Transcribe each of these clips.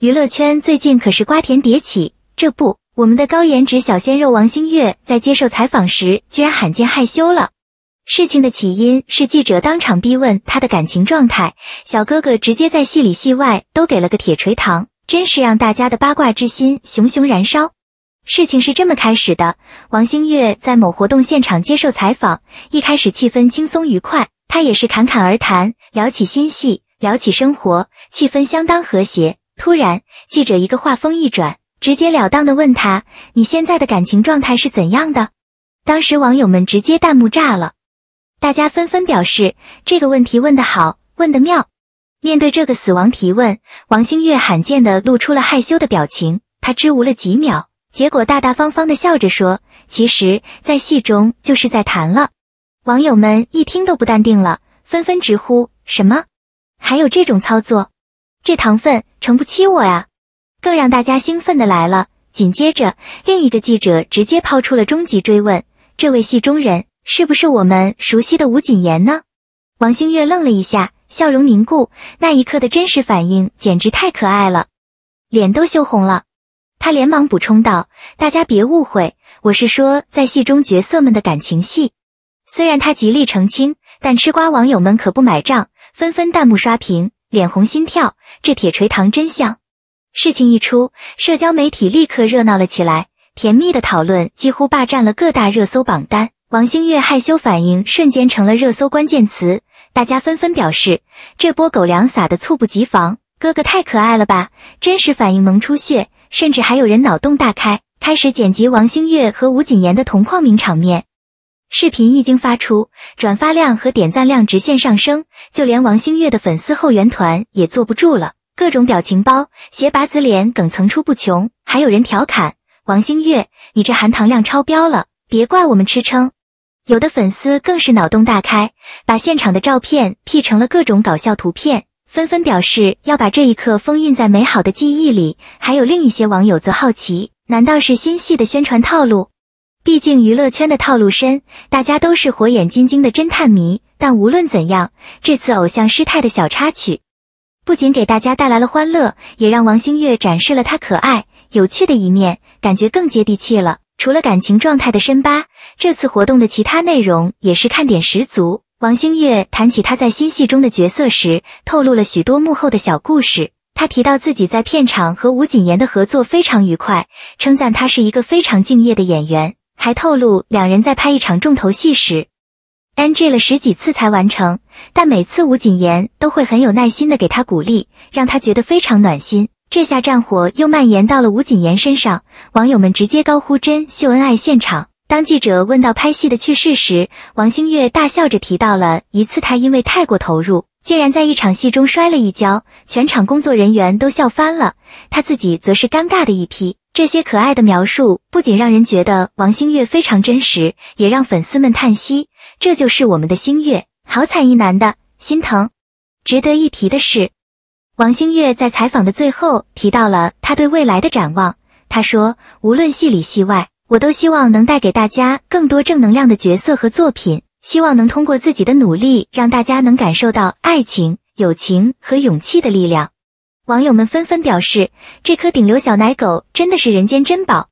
娱乐圈最近可是瓜田迭起，这不，我们的高颜值小鲜肉王星越在接受采访时居然罕见害羞了。事情的起因是记者当场逼问他的感情状态，小哥哥直接在戏里戏外都给了个铁锤糖，真是让大家的八卦之心熊熊燃烧。事情是这么开始的：王星越在某活动现场接受采访，一开始气氛轻松愉快，他也是侃侃而谈，聊起新戏，聊起生活，气氛相当和谐。突然，记者一个话锋一转，直截了当地问他：“你现在的感情状态是怎样的？”当时网友们直接弹幕炸了，大家纷纷表示这个问题问得好，问得妙。面对这个“死亡提问”，王星越罕见的露出了害羞的表情，他支吾了几秒，结果大大方方的笑着说：“其实，在戏中就是在谈了。”网友们一听都不淡定了，纷纷直呼：“什么？还有这种操作？”这糖分承不起我呀！更让大家兴奋的来了。紧接着，另一个记者直接抛出了终极追问：这位戏中人是不是我们熟悉的吴谨言呢？王星越愣了一下，笑容凝固。那一刻的真实反应简直太可爱了，脸都羞红了。他连忙补充道：“大家别误会，我是说在戏中角色们的感情戏。”虽然他极力澄清，但吃瓜网友们可不买账，纷纷弹幕刷屏。脸红心跳，这铁锤糖真香！事情一出，社交媒体立刻热闹了起来，甜蜜的讨论几乎霸占了各大热搜榜单。王星越害羞反应瞬间成了热搜关键词，大家纷纷表示这波狗粮撒的猝不及防，哥哥太可爱了吧！真实反应萌出血，甚至还有人脑洞大开，开始剪辑王星越和吴谨言的同框名场面。视频一经发出，转发量和点赞量直线上升，就连王星越的粉丝后援团也坐不住了，各种表情包、斜拔子脸梗层出不穷，还有人调侃王星越：“你这含糖量超标了，别怪我们吃撑。”有的粉丝更是脑洞大开，把现场的照片 P 成了各种搞笑图片，纷纷表示要把这一刻封印在美好的记忆里。还有另一些网友则好奇：难道是新戏的宣传套路？毕竟娱乐圈的套路深，大家都是火眼金睛的侦探迷。但无论怎样，这次偶像失态的小插曲，不仅给大家带来了欢乐，也让王星越展示了他可爱有趣的一面，感觉更接地气了。除了感情状态的深扒，这次活动的其他内容也是看点十足。王星越谈起他在新戏中的角色时，透露了许多幕后的小故事。他提到自己在片场和吴谨言的合作非常愉快，称赞他是一个非常敬业的演员。还透露，两人在拍一场重头戏时，NG 了十几次才完成，但每次吴谨言都会很有耐心的给他鼓励，让他觉得非常暖心。这下战火又蔓延到了吴谨言身上，网友们直接高呼“真秀恩爱”。现场，当记者问到拍戏的趣事时，王星越大笑着提到了一次，他因为太过投入，竟然在一场戏中摔了一跤，全场工作人员都笑翻了，他自己则是尴尬的一批。这些可爱的描述不仅让人觉得王星越非常真实，也让粉丝们叹息。这就是我们的星越，好惨一男的，心疼。值得一提的是，王星越在采访的最后提到了他对未来的展望。他说：“无论戏里戏外，我都希望能带给大家更多正能量的角色和作品，希望能通过自己的努力，让大家能感受到爱情、友情和勇气的力量。”网友们纷纷表示，这颗顶流小奶狗真的是人间珍宝。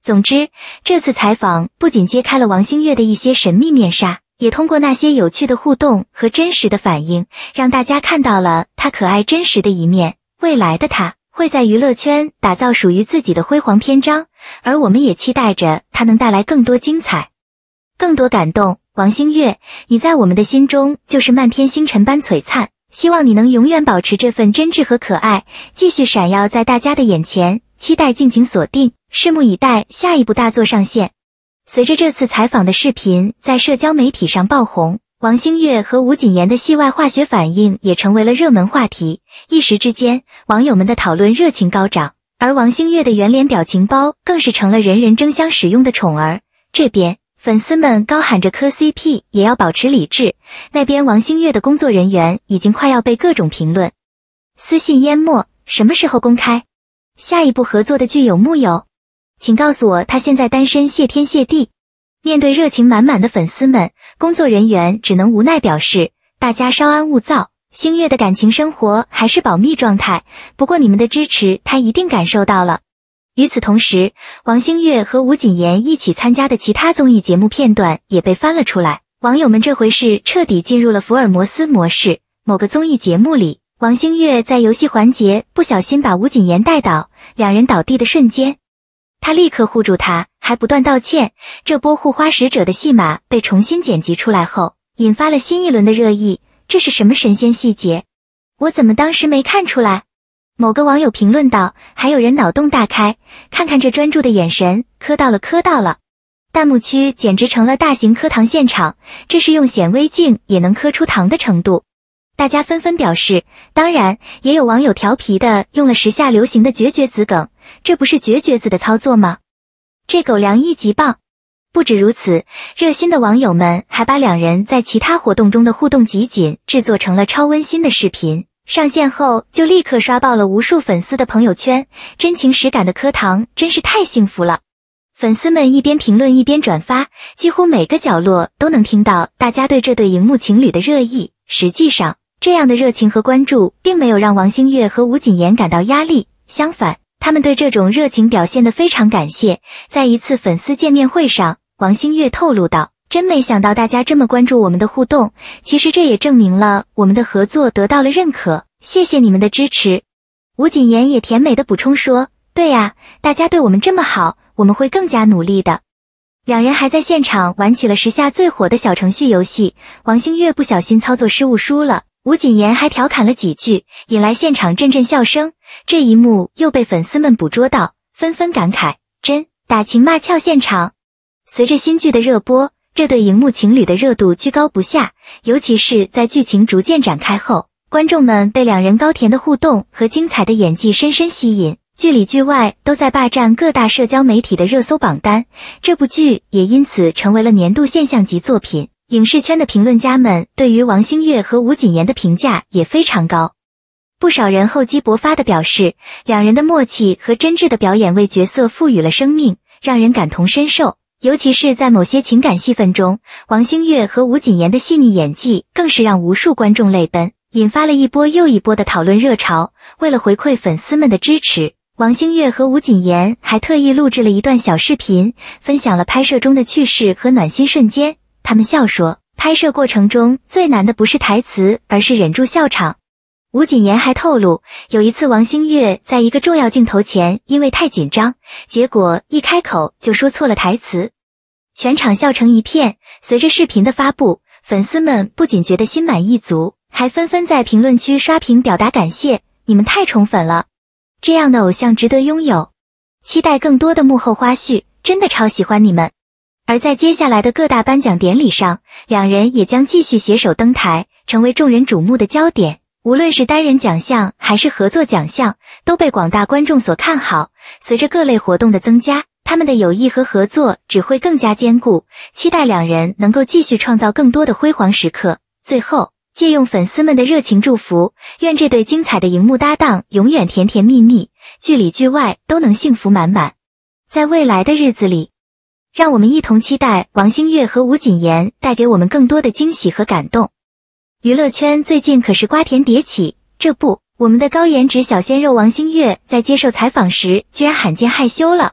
总之，这次采访不仅揭开了王星越的一些神秘面纱，也通过那些有趣的互动和真实的反应，让大家看到了他可爱真实的一面。未来的他会在娱乐圈打造属于自己的辉煌篇章，而我们也期待着他能带来更多精彩、更多感动。王星越，你在我们的心中就是漫天星辰般璀璨。希望你能永远保持这份真挚和可爱，继续闪耀在大家的眼前。期待敬请锁定，拭目以待，下一部大作上线。随着这次采访的视频在社交媒体上爆红，王星越和吴谨言的戏外化学反应也成为了热门话题，一时之间，网友们的讨论热情高涨，而王星越的圆脸表情包更是成了人人争相使用的宠儿。这边。粉丝们高喊着磕 CP，也要保持理智。那边王星越的工作人员已经快要被各种评论、私信淹没。什么时候公开？下一部合作的剧有木有？请告诉我，他现在单身，谢天谢地。面对热情满满的粉丝们，工作人员只能无奈表示：大家稍安勿躁，星月的感情生活还是保密状态。不过你们的支持，他一定感受到了。与此同时，王星越和吴谨言一起参加的其他综艺节目片段也被翻了出来。网友们这回是彻底进入了福尔摩斯模式。某个综艺节目里，王星越在游戏环节不小心把吴谨言带倒，两人倒地的瞬间，他立刻护住她，还不断道歉。这波护花使者的戏码被重新剪辑出来后，引发了新一轮的热议。这是什么神仙细节？我怎么当时没看出来？某个网友评论道：“还有人脑洞大开，看看这专注的眼神，磕到了磕到了，弹幕区简直成了大型磕糖现场，这是用显微镜也能磕出糖的程度。”大家纷纷表示。当然，也有网友调皮的用了时下流行的“绝绝子”梗，这不是“绝绝子”的操作吗？这狗粮一级棒！不止如此，热心的网友们还把两人在其他活动中的互动集锦制作成了超温馨的视频。上线后就立刻刷爆了无数粉丝的朋友圈，真情实感的磕糖真是太幸福了。粉丝们一边评论一边转发，几乎每个角落都能听到大家对这对荧幕情侣的热议。实际上，这样的热情和关注并没有让王星越和吴谨言感到压力，相反，他们对这种热情表现得非常感谢。在一次粉丝见面会上，王星越透露道。真没想到大家这么关注我们的互动，其实这也证明了我们的合作得到了认可。谢谢你们的支持。吴谨言也甜美的补充说：“对呀，大家对我们这么好，我们会更加努力的。”两人还在现场玩起了时下最火的小程序游戏，王星越不小心操作失误输了，吴谨言还调侃了几句，引来现场阵阵笑声。这一幕又被粉丝们捕捉到，纷纷感慨：“真打情骂俏现场。”随着新剧的热播。这对荧幕情侣的热度居高不下，尤其是在剧情逐渐展开后，观众们被两人高甜的互动和精彩的演技深深吸引。剧里剧外都在霸占各大社交媒体的热搜榜单，这部剧也因此成为了年度现象级作品。影视圈的评论家们对于王星越和吴谨言的评价也非常高，不少人厚积薄发地表示，两人的默契和真挚的表演为角色赋予了生命，让人感同身受。尤其是在某些情感戏份中，王星越和吴谨言的细腻演技更是让无数观众泪奔，引发了一波又一波的讨论热潮。为了回馈粉丝们的支持，王星越和吴谨言还特意录制了一段小视频，分享了拍摄中的趣事和暖心瞬间。他们笑说，拍摄过程中最难的不是台词，而是忍住笑场。吴谨言还透露，有一次王星越在一个重要镜头前，因为太紧张，结果一开口就说错了台词，全场笑成一片。随着视频的发布，粉丝们不仅觉得心满意足，还纷纷在评论区刷屏表达感谢：“你们太宠粉了，这样的偶像值得拥有。”期待更多的幕后花絮，真的超喜欢你们。而在接下来的各大颁奖典礼上，两人也将继续携手登台，成为众人瞩目的焦点。无论是单人奖项还是合作奖项，都被广大观众所看好。随着各类活动的增加，他们的友谊和合作只会更加坚固。期待两人能够继续创造更多的辉煌时刻。最后，借用粉丝们的热情祝福，愿这对精彩的荧幕搭档永远甜甜蜜蜜，剧里剧外都能幸福满满。在未来的日子里，让我们一同期待王星越和吴谨言带给我们更多的惊喜和感动。娱乐圈最近可是瓜田迭起，这不，我们的高颜值小鲜肉王星越在接受采访时，居然罕见害羞了。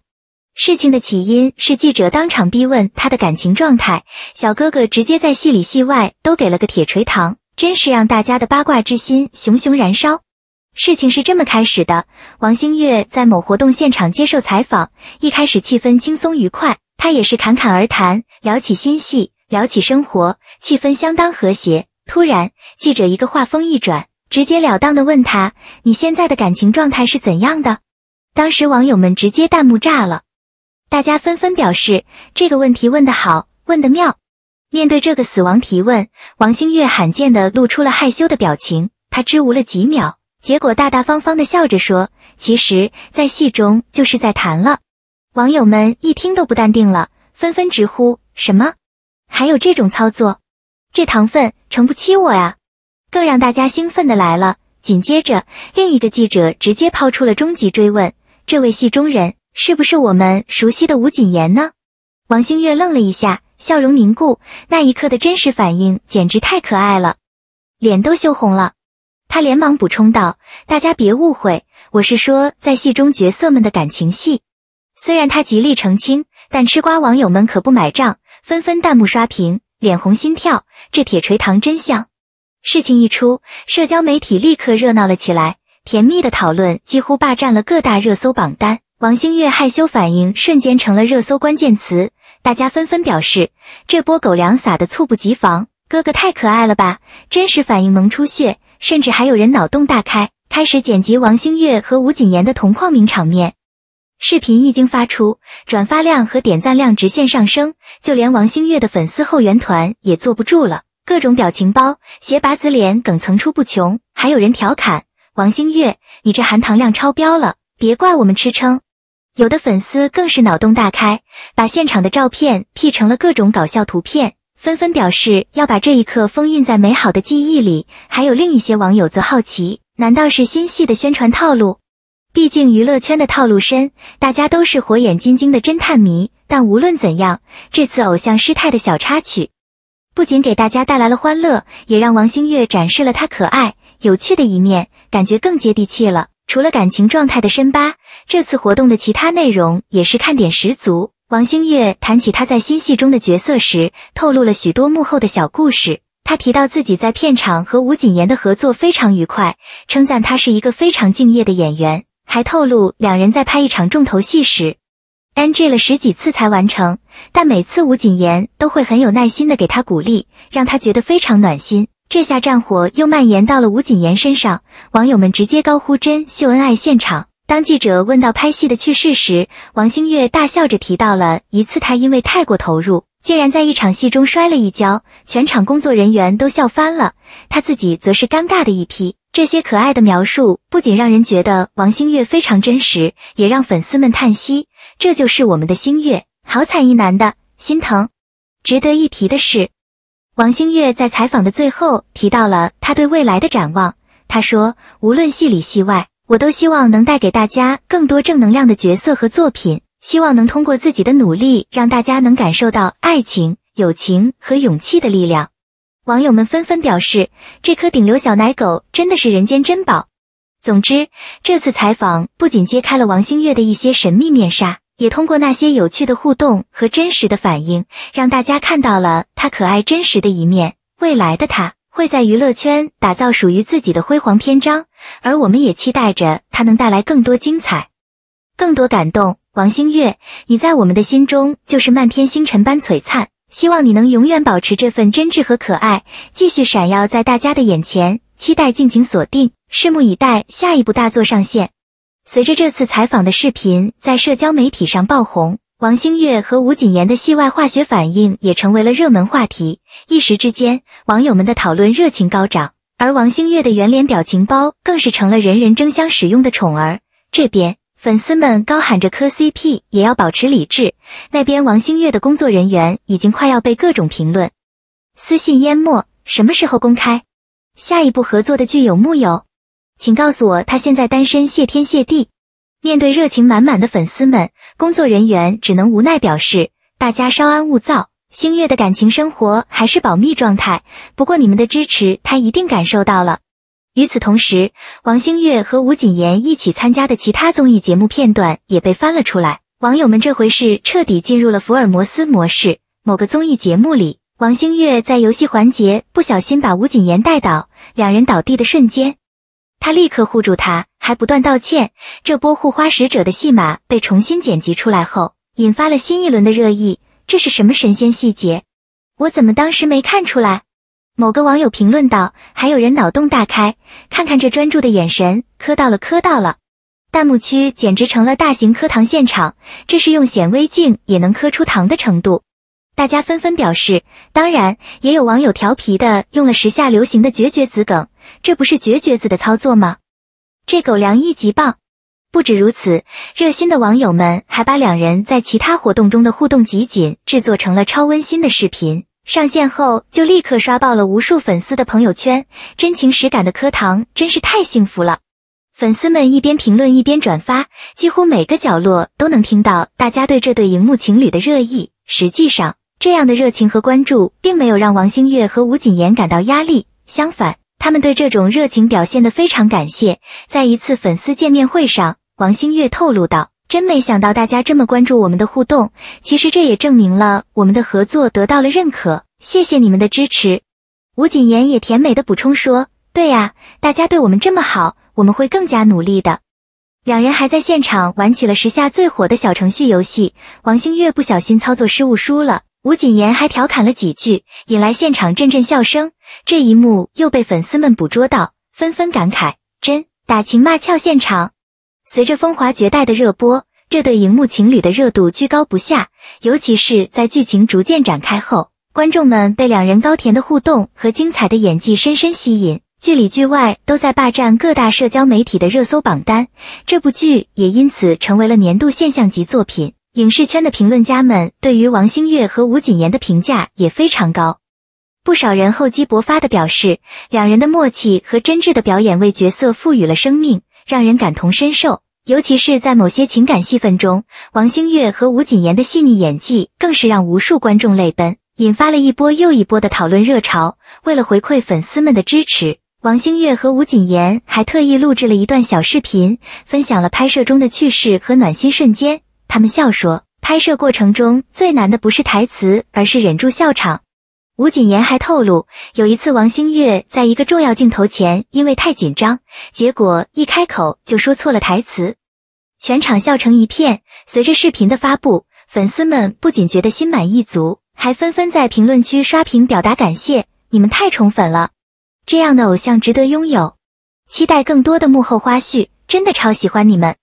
事情的起因是记者当场逼问他的感情状态，小哥哥直接在戏里戏外都给了个铁锤糖，真是让大家的八卦之心熊熊燃烧。事情是这么开始的：王星越在某活动现场接受采访，一开始气氛轻松愉快，他也是侃侃而谈，聊起新戏，聊起生活，气氛相当和谐。突然，记者一个话锋一转，直截了当地问他：“你现在的感情状态是怎样的？”当时网友们直接弹幕炸了，大家纷纷表示这个问题问得好，问得妙。面对这个“死亡提问”，王星越罕见地露出了害羞的表情，他支吾了几秒，结果大大方方的笑着说：“其实，在戏中就是在谈了。”网友们一听都不淡定了，纷纷直呼：“什么？还有这种操作？”这糖分承不起我呀！更让大家兴奋的来了。紧接着，另一个记者直接抛出了终极追问：这位戏中人是不是我们熟悉的吴谨言呢？王星越愣了一下，笑容凝固，那一刻的真实反应简直太可爱了，脸都羞红了。他连忙补充道：“大家别误会，我是说在戏中角色们的感情戏。”虽然他极力澄清，但吃瓜网友们可不买账，纷纷弹幕刷屏。脸红心跳，这铁锤糖真香！事情一出，社交媒体立刻热闹了起来，甜蜜的讨论几乎霸占了各大热搜榜单。王星越害羞反应瞬间成了热搜关键词，大家纷纷表示这波狗粮撒的猝不及防，哥哥太可爱了吧！真实反应萌出血，甚至还有人脑洞大开，开始剪辑王星越和吴谨言的同框名场面。视频一经发出，转发量和点赞量直线上升，就连王星越的粉丝后援团也坐不住了，各种表情包、鞋拔子脸梗层出不穷，还有人调侃王星越：“你这含糖量超标了，别怪我们吃撑。”有的粉丝更是脑洞大开，把现场的照片 P 成了各种搞笑图片，纷纷表示要把这一刻封印在美好的记忆里。还有另一些网友则好奇：难道是新戏的宣传套路？毕竟娱乐圈的套路深，大家都是火眼金睛的侦探迷。但无论怎样，这次偶像失态的小插曲，不仅给大家带来了欢乐，也让王星越展示了他可爱有趣的一面，感觉更接地气了。除了感情状态的深扒，这次活动的其他内容也是看点十足。王星越谈起他在新戏中的角色时，透露了许多幕后的小故事。他提到自己在片场和吴谨言的合作非常愉快，称赞他是一个非常敬业的演员。还透露，两人在拍一场重头戏时，NG 了十几次才完成，但每次吴谨言都会很有耐心的给他鼓励，让他觉得非常暖心。这下战火又蔓延到了吴谨言身上，网友们直接高呼真秀恩爱现场。当记者问到拍戏的趣事时，王星越大笑着提到了一次，他因为太过投入，竟然在一场戏中摔了一跤，全场工作人员都笑翻了，他自己则是尴尬的一批。这些可爱的描述不仅让人觉得王星越非常真实，也让粉丝们叹息。这就是我们的星越，好惨一男的，心疼。值得一提的是，王星越在采访的最后提到了他对未来的展望。他说：“无论戏里戏外，我都希望能带给大家更多正能量的角色和作品，希望能通过自己的努力，让大家能感受到爱情、友情和勇气的力量。”网友们纷纷表示，这颗顶流小奶狗真的是人间珍宝。总之，这次采访不仅揭开了王星越的一些神秘面纱，也通过那些有趣的互动和真实的反应，让大家看到了他可爱真实的一面。未来的他会在娱乐圈打造属于自己的辉煌篇章，而我们也期待着他能带来更多精彩、更多感动。王星越，你在我们的心中就是漫天星辰般璀璨。希望你能永远保持这份真挚和可爱，继续闪耀在大家的眼前。期待敬请锁定，拭目以待下一部大作上线。随着这次采访的视频在社交媒体上爆红，王星越和吴谨言的戏外化学反应也成为了热门话题，一时之间，网友们的讨论热情高涨，而王星越的圆脸表情包更是成了人人争相使用的宠儿。这边。粉丝们高喊着磕 CP，也要保持理智。那边王星越的工作人员已经快要被各种评论、私信淹没。什么时候公开？下一部合作的剧有木有？请告诉我，他现在单身，谢天谢地。面对热情满满的粉丝们，工作人员只能无奈表示：大家稍安勿躁，星月的感情生活还是保密状态。不过你们的支持，他一定感受到了。与此同时，王星越和吴谨言一起参加的其他综艺节目片段也被翻了出来。网友们这回是彻底进入了福尔摩斯模式。某个综艺节目里，王星越在游戏环节不小心把吴谨言带倒，两人倒地的瞬间，他立刻护住她，还不断道歉。这波护花使者的戏码被重新剪辑出来后，引发了新一轮的热议。这是什么神仙细节？我怎么当时没看出来？某个网友评论道：“还有人脑洞大开，看看这专注的眼神，磕到了磕到了，弹幕区简直成了大型磕糖现场，这是用显微镜也能磕出糖的程度。”大家纷纷表示。当然，也有网友调皮的用了时下流行的“绝绝子”梗，这不是“绝绝子”的操作吗？这狗粮一级棒！不止如此，热心的网友们还把两人在其他活动中的互动集锦制作成了超温馨的视频。上线后就立刻刷爆了无数粉丝的朋友圈，真情实感的磕糖真是太幸福了。粉丝们一边评论一边转发，几乎每个角落都能听到大家对这对荧幕情侣的热议。实际上，这样的热情和关注并没有让王星越和吴谨言感到压力，相反，他们对这种热情表现得非常感谢。在一次粉丝见面会上，王星越透露道。真没想到大家这么关注我们的互动，其实这也证明了我们的合作得到了认可。谢谢你们的支持。吴谨言也甜美的补充说：“对呀，大家对我们这么好，我们会更加努力的。”两人还在现场玩起了时下最火的小程序游戏，王星越不小心操作失误输了，吴谨言还调侃了几句，引来现场阵阵笑声。这一幕又被粉丝们捕捉到，纷纷感慨：“真打情骂俏现场。”随着《风华绝代》的热播，这对荧幕情侣的热度居高不下。尤其是在剧情逐渐展开后，观众们被两人高甜的互动和精彩的演技深深吸引，剧里剧外都在霸占各大社交媒体的热搜榜单。这部剧也因此成为了年度现象级作品。影视圈的评论家们对于王星越和吴谨言的评价也非常高，不少人厚积薄发地表示，两人的默契和真挚的表演为角色赋予了生命。让人感同身受，尤其是在某些情感戏份中，王星越和吴谨言的细腻演技更是让无数观众泪奔，引发了一波又一波的讨论热潮。为了回馈粉丝们的支持，王星越和吴谨言还特意录制了一段小视频，分享了拍摄中的趣事和暖心瞬间。他们笑说，拍摄过程中最难的不是台词，而是忍住笑场。吴谨言还透露，有一次王星越在一个重要镜头前，因为太紧张，结果一开口就说错了台词，全场笑成一片。随着视频的发布，粉丝们不仅觉得心满意足，还纷纷在评论区刷屏表达感谢：“你们太宠粉了，这样的偶像值得拥有。”期待更多的幕后花絮，真的超喜欢你们。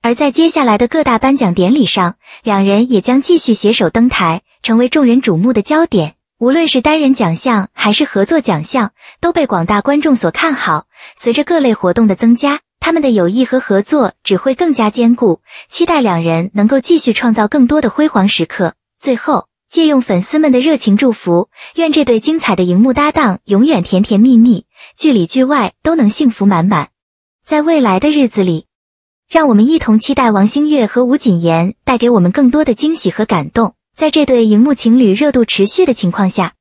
而在接下来的各大颁奖典礼上，两人也将继续携手登台，成为众人瞩目的焦点。无论是单人奖项还是合作奖项，都被广大观众所看好。随着各类活动的增加，他们的友谊和合作只会更加坚固。期待两人能够继续创造更多的辉煌时刻。最后，借用粉丝们的热情祝福，愿这对精彩的荧幕搭档永远甜甜蜜蜜，剧里剧外都能幸福满满。在未来的日子里，让我们一同期待王星越和吴谨言带给我们更多的惊喜和感动。在这对荧幕情侣热度持续的情况下。